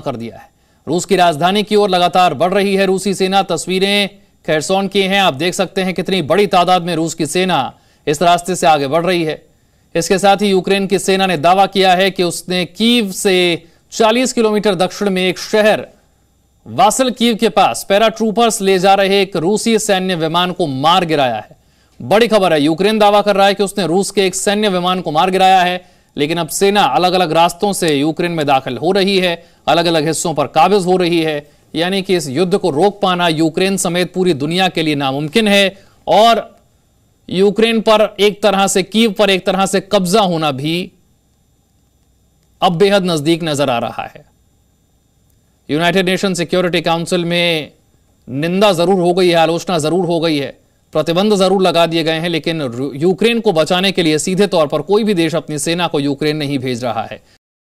कर दिया है रूस की राजधानी की ओर लगातार बढ़ रही है रूसी सेना तस्वीरें खैरसोन की हैं आप देख सकते हैं कितनी बड़ी तादाद में रूस की सेना इस रास्ते से आगे बढ़ रही है इसके साथ ही यूक्रेन की सेना ने दावा किया है कि उसने कीव से 40 किलोमीटर दक्षिण में एक शहर वासल कीव के पास पैराट्रूपर्स ले जा रहे एक रूसी सैन्य विमान को मार गिराया है बड़ी खबर है यूक्रेन दावा कर रहा है कि उसने रूस के एक सैन्य विमान को मार गिराया है लेकिन अब सेना अलग अलग रास्तों से यूक्रेन में दाखिल हो रही है अलग अलग हिस्सों पर काबिज हो रही है यानी कि इस युद्ध को रोक पाना यूक्रेन समेत पूरी दुनिया के लिए नामुमकिन है और यूक्रेन पर एक तरह से कीव पर एक तरह से कब्जा होना भी अब बेहद नजदीक नजर आ रहा है यूनाइटेड नेशन सिक्योरिटी काउंसिल में निंदा जरूर हो गई है आलोचना जरूर हो गई है प्रतिबंध जरूर लगा दिए गए हैं लेकिन यूक्रेन को बचाने के लिए सीधे तौर पर कोई भी देश अपनी सेना को यूक्रेन नहीं भेज रहा है